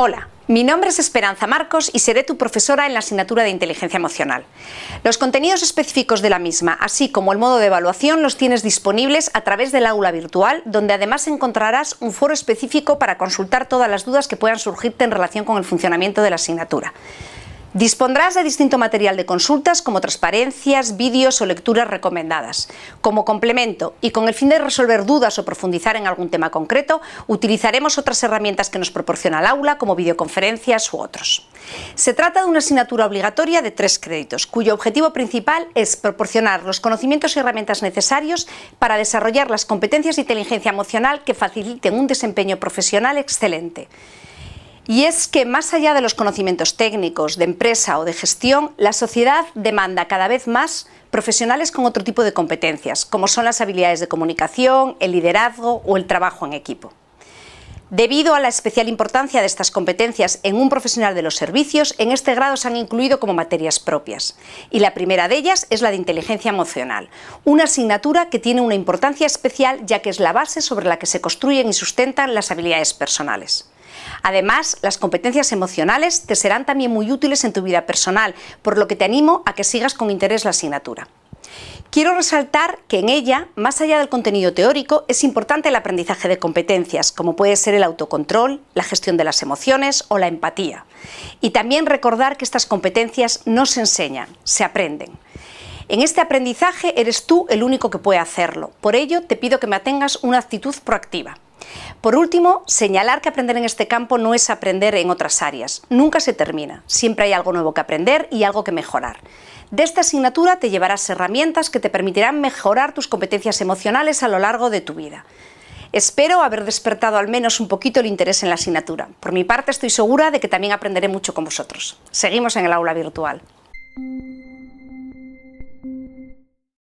Hola. Mi nombre es Esperanza Marcos y seré tu profesora en la asignatura de Inteligencia Emocional. Los contenidos específicos de la misma, así como el modo de evaluación, los tienes disponibles a través del aula virtual, donde además encontrarás un foro específico para consultar todas las dudas que puedan surgirte en relación con el funcionamiento de la asignatura. Dispondrás de distinto material de consultas como transparencias, vídeos o lecturas recomendadas. Como complemento y con el fin de resolver dudas o profundizar en algún tema concreto, utilizaremos otras herramientas que nos proporciona el aula como videoconferencias u otros. Se trata de una asignatura obligatoria de tres créditos, cuyo objetivo principal es proporcionar los conocimientos y herramientas necesarios para desarrollar las competencias de inteligencia emocional que faciliten un desempeño profesional excelente y es que más allá de los conocimientos técnicos, de empresa o de gestión, la sociedad demanda cada vez más profesionales con otro tipo de competencias, como son las habilidades de comunicación, el liderazgo o el trabajo en equipo. Debido a la especial importancia de estas competencias en un profesional de los servicios, en este grado se han incluido como materias propias. Y la primera de ellas es la de inteligencia emocional, una asignatura que tiene una importancia especial ya que es la base sobre la que se construyen y sustentan las habilidades personales. Además, las competencias emocionales te serán también muy útiles en tu vida personal, por lo que te animo a que sigas con interés la asignatura. Quiero resaltar que en ella, más allá del contenido teórico, es importante el aprendizaje de competencias, como puede ser el autocontrol, la gestión de las emociones o la empatía. Y también recordar que estas competencias no se enseñan, se aprenden. En este aprendizaje eres tú el único que puede hacerlo. Por ello, te pido que mantengas una actitud proactiva. Por último, señalar que aprender en este campo no es aprender en otras áreas. Nunca se termina. Siempre hay algo nuevo que aprender y algo que mejorar. De esta asignatura te llevarás herramientas que te permitirán mejorar tus competencias emocionales a lo largo de tu vida. Espero haber despertado al menos un poquito el interés en la asignatura. Por mi parte estoy segura de que también aprenderé mucho con vosotros. Seguimos en el aula virtual.